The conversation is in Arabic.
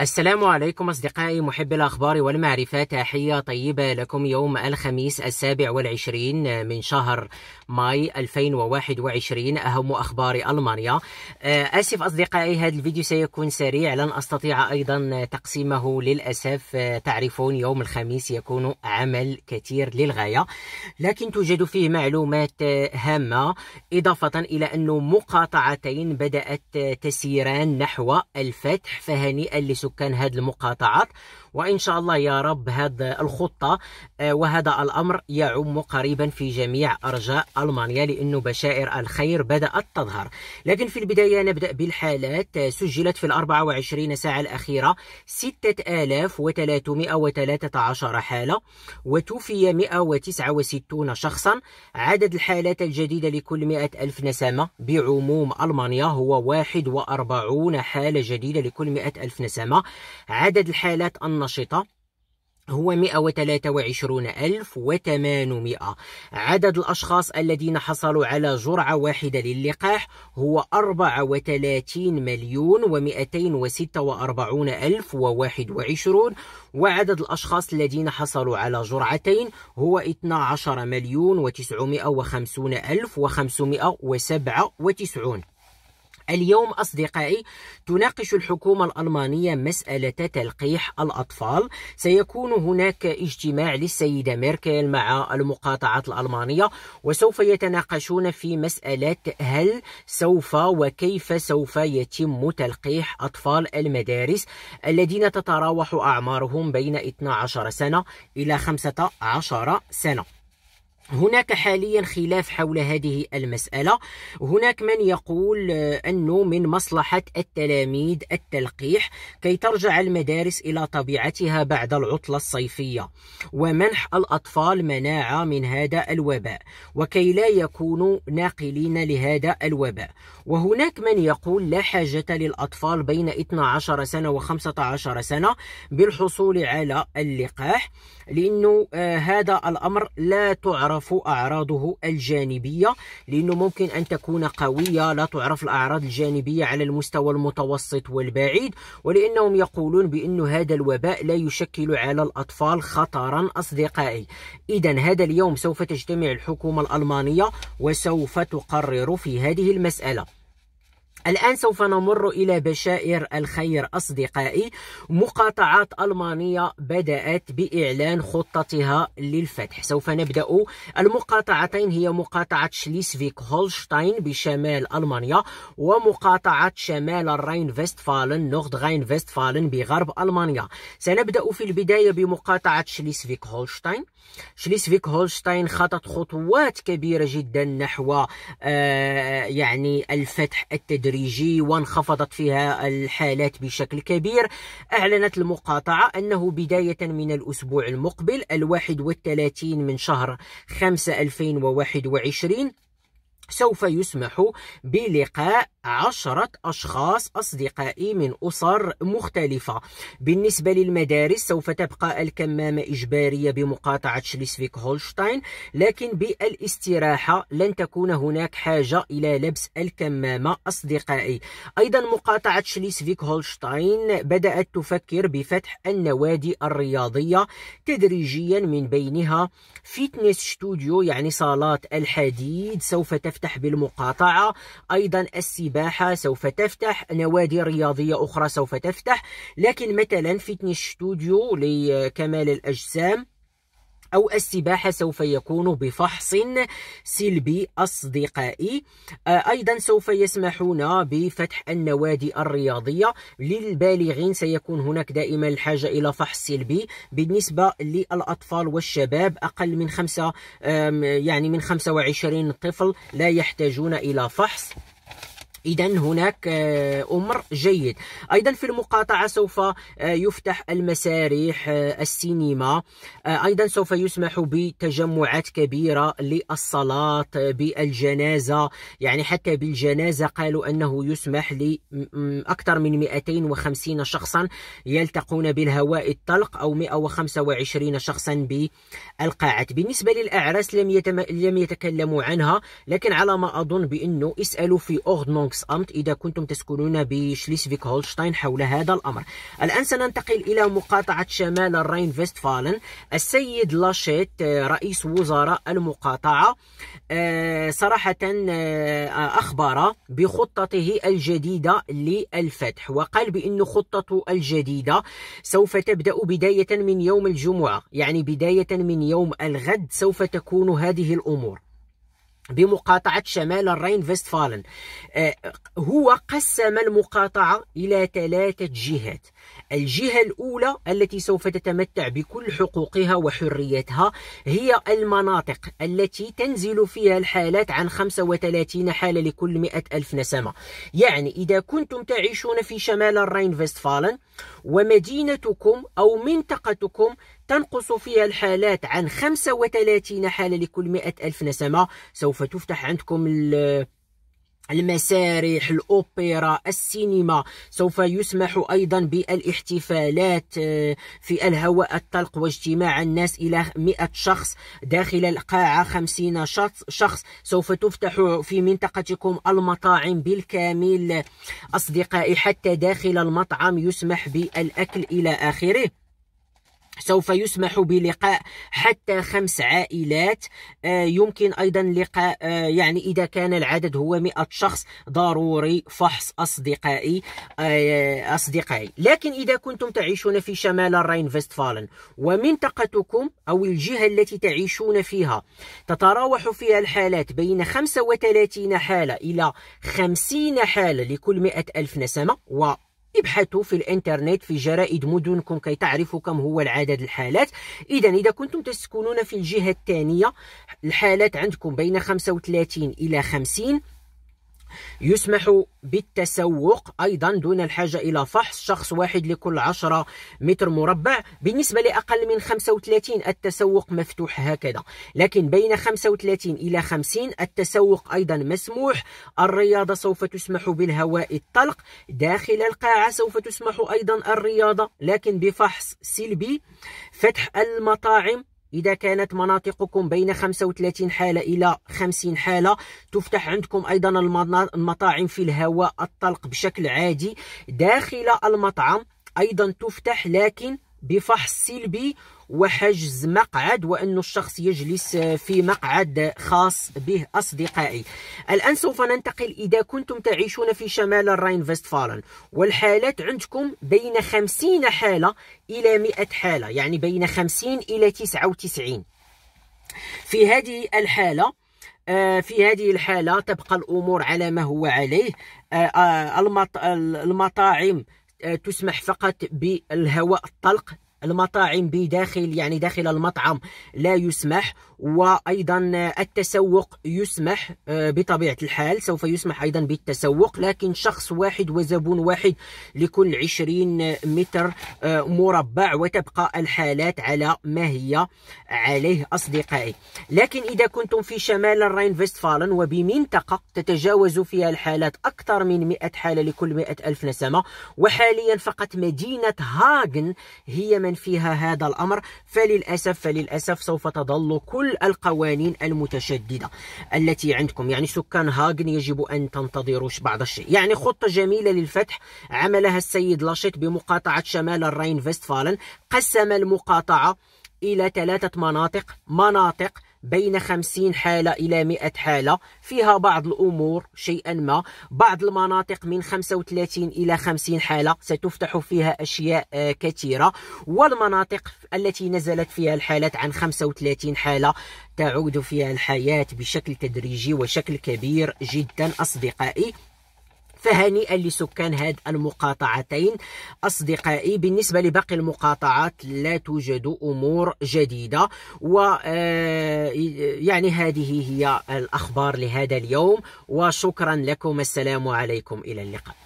السلام عليكم أصدقائي محب الأخبار والمعرفة تحية طيبة لكم يوم الخميس السابع والعشرين من شهر ماي 2021 أهم أخبار ألمانيا آه، آسف أصدقائي هذا الفيديو سيكون سريع لن أستطيع أيضا تقسيمه للأسف آه، تعرفون يوم الخميس يكون عمل كثير للغاية لكن توجد فيه معلومات آه، هامة إضافة إلى أن مقاطعتين بدأت تسيران نحو الفتح فهنيئا لسوء سكان هذه المقاطعات وإن شاء الله يا رب هذا الخطة آه، وهذا الأمر يعم قريبا في جميع أرجاء ألمانيا لانه بشائر الخير بدأت تظهر لكن في البداية نبدأ بالحالات آه، سجلت في ال 24 ساعة الأخيرة 6313 حالة وتوفي 169 شخصا عدد الحالات الجديدة لكل 100 ألف نسمة بعموم ألمانيا هو 41 حالة جديدة لكل 100 ألف نسمة عدد الحالات النشطة النشطة هو 123800 عدد الأشخاص الذين حصلوا على جرعة واحدة للقاح هو 34 مليون و246 ألف و21 وعدد الأشخاص الذين حصلوا على جرعتين هو 12 مليون و950 ألف و597 اليوم أصدقائي تناقش الحكومة الألمانية مسألة تلقيح الأطفال سيكون هناك اجتماع للسيدة ميركل مع المقاطعات الألمانية وسوف يتناقشون في مسألة هل سوف وكيف سوف يتم تلقيح أطفال المدارس الذين تتراوح أعمارهم بين 12 سنة إلى 15 سنة هناك حاليا خلاف حول هذه المسألة هناك من يقول آه، أنه من مصلحة التلاميذ التلقيح كي ترجع المدارس إلى طبيعتها بعد العطلة الصيفية ومنح الأطفال مناعة من هذا الوباء وكي لا يكونوا ناقلين لهذا الوباء وهناك من يقول لا حاجة للأطفال بين 12 سنة و 15 سنة بالحصول على اللقاح لأنه آه، هذا الأمر لا تعرف تعرف أعراضه الجانبية لأنه ممكن أن تكون قوية لا تعرف الأعراض الجانبية على المستوى المتوسط والبعيد ولأنهم يقولون بانه هذا الوباء لا يشكل على الأطفال خطرا أصدقائي إذا هذا اليوم سوف تجتمع الحكومة الألمانية وسوف تقرر في هذه المسألة الآن سوف نمر إلى بشائر الخير أصدقائي مقاطعات ألمانية بدأت بإعلان خطتها للفتح سوف نبدأ المقاطعتين هي مقاطعة شليسفيك هولشتاين بشمال ألمانيا ومقاطعة شمال الراين فيستفالن نورد غاين فيستفالن بغرب ألمانيا سنبدأ في البداية بمقاطعة شليسفيك هولشتاين شليسفيك هولشتاين خطت خطوات كبيرة جدا نحو آه يعني الفتح التدريبي الخارجي وانخفضت فيها الحالات بشكل كبير أعلنت المقاطعة أنه بداية من الأسبوع المقبل الواحد والثلاثين من شهر خمسة 2021 سوف يسمح بلقاء عشرة أشخاص أصدقائي من أسر مختلفة بالنسبة للمدارس سوف تبقى الكمامة إجبارية بمقاطعة شليسفيك هولشتاين لكن بالاستراحة لن تكون هناك حاجة إلى لبس الكمامة أصدقائي أيضا مقاطعة شليسفيك هولشتاين بدأت تفكر بفتح النوادي الرياضية تدريجيا من بينها فيتنس ستوديو يعني صالات الحديد سوف تفتح تفتح بالمقاطعة أيضا السباحة سوف تفتح نوادي رياضية أخرى سوف تفتح لكن مثلا فيتنس ستوديو لكمال الأجسام أو السباحة سوف يكون بفحص سلبي أصدقائي آه، أيضا سوف يسمحون بفتح النوادي الرياضية للبالغين سيكون هناك دائما الحاجة إلى فحص سلبي بالنسبة للأطفال والشباب أقل من خمسة يعني من 25 طفل لا يحتاجون إلى فحص اذا هناك آه، امر جيد ايضا في المقاطعه سوف آه، يفتح المسارح آه، السينما ايضا سوف يسمح بتجمعات كبيره للصلاه بالجنازه يعني حتى بالجنازه قالوا انه يسمح لاكثر من 250 شخصا يلتقون بالهواء الطلق او 125 شخصا بالقاعات بالنسبه للاعراس لم يتم... لم يتكلموا عنها لكن على ما اظن بانه اسالوا في اوغدنونغ شليسفيكس أمت إذا كنتم تسكنون بشليسفيك هولشتاين حول هذا الأمر الآن سننتقل إلى مقاطعة شمال الراين فيستفالن السيد لاشيت آه، رئيس وزراء المقاطعة آه، صراحة آه، أخبر بخطته الجديدة للفتح وقال بأن خطته الجديدة سوف تبدأ بداية من يوم الجمعة يعني بداية من يوم الغد سوف تكون هذه الأمور بمقاطعة شمال الرين فيستفالن آه، هو قسم المقاطعة إلى ثلاثة جهات الجهة الأولى التي سوف تتمتع بكل حقوقها وحريتها هي المناطق التي تنزل فيها الحالات عن 35 حالة لكل 100 ألف نسمة يعني إذا كنتم تعيشون في شمال الرين فيستفالن ومدينتكم أو منطقتكم تنقص فيها الحالات عن 35 حالة لكل 100 ألف نسمة سوف تفتح عندكم المسارح الأوبرا السينما سوف يسمح أيضا بالاحتفالات آه، في الهواء الطلق واجتماع الناس إلى 100 شخص داخل القاعة 50 شخص سوف تفتح في منطقتكم المطاعم بالكامل أصدقائي حتى داخل المطعم يسمح بالأكل إلى آخره سوف يسمح بلقاء حتى خمس عائلات آه، يمكن ايضا لقاء آه، يعني اذا كان العدد هو 100 شخص ضروري فحص اصدقائي آه، اصدقائي لكن اذا كنتم تعيشون في شمال الراين فيستفالن ومنطقتكم او الجهه التي تعيشون فيها تتراوح فيها الحالات بين 35 حاله الى 50 حاله لكل مئة الف نسمه و ابحثوا في الانترنت في جرائد مدنكم كي تعرفوا كم هو العدد الحالات اذا اذا كنتم تسكنون في الجهه الثانيه الحالات عندكم بين 35 الى 50 يسمح بالتسوق أيضا دون الحاجة إلى فحص شخص واحد لكل 10 متر مربع بالنسبة لأقل من 35 التسوق مفتوح هكذا لكن بين 35 إلى 50 التسوق أيضا مسموح الرياضة سوف تسمح بالهواء الطلق داخل القاعة سوف تسمح أيضا الرياضة لكن بفحص سلبي فتح المطاعم إذا كانت مناطقكم بين 35 حالة إلى 50 حالة تفتح عندكم أيضا المطاعم في الهواء الطلق بشكل عادي داخل المطعم أيضا تفتح لكن بفحص سلبي وحجز مقعد وأن الشخص يجلس آه، في مقعد خاص به أصدقائي الآن سوف ننتقل إذا كنتم تعيشون في شمال الراين فيستفالن والحالات عندكم بين 50 حالة إلى 100 حالة يعني بين 50 إلى 99 في هذه الحالة آه، في هذه الحالة تبقى الأمور على ما هو عليه آه، المطاعم تسمح فقط بالهواء الطلق المطاعم بداخل يعني داخل المطعم لا يسمح وايضا التسوق يسمح آه، بطبيعه الحال سوف يسمح ايضا بالتسوق لكن شخص واحد وزبون واحد لكل 20 متر آه، مربع وتبقى الحالات على ما هي عليه اصدقائي لكن اذا كنتم في شمال الراين فيستفالن وبمنطقه تتجاوز فيها الحالات اكثر من 100 حاله لكل 100 الف نسمه وحاليا فقط مدينه هاغن هي من فيها هذا الامر فللاسف فللاسف سوف تظل كل كل القوانين المتشددة التي عندكم يعني سكان هاغن يجب أن تنتظروا بعض الشيء يعني خطة جميلة للفتح عملها السيد لاشيت بمقاطعة شمال الراين فيستفالن قسم المقاطعة إلى ثلاثة مناطق مناطق بين 50 حالة إلى 100 حالة فيها بعض الأمور شيئا ما بعض المناطق من 35 إلى 50 حالة ستفتح فيها أشياء آه، كثيرة والمناطق التي نزلت فيها الحالات عن 35 حالة تعود فيها الحياة بشكل تدريجي وشكل كبير جدا أصدقائي فهنيئا لسكان هاد المقاطعتين أصدقائي بالنسبة لباقي المقاطعات لا توجد أمور جديدة و آه، يعني هذه هي الأخبار لهذا اليوم وشكرا لكم السلام عليكم إلى اللقاء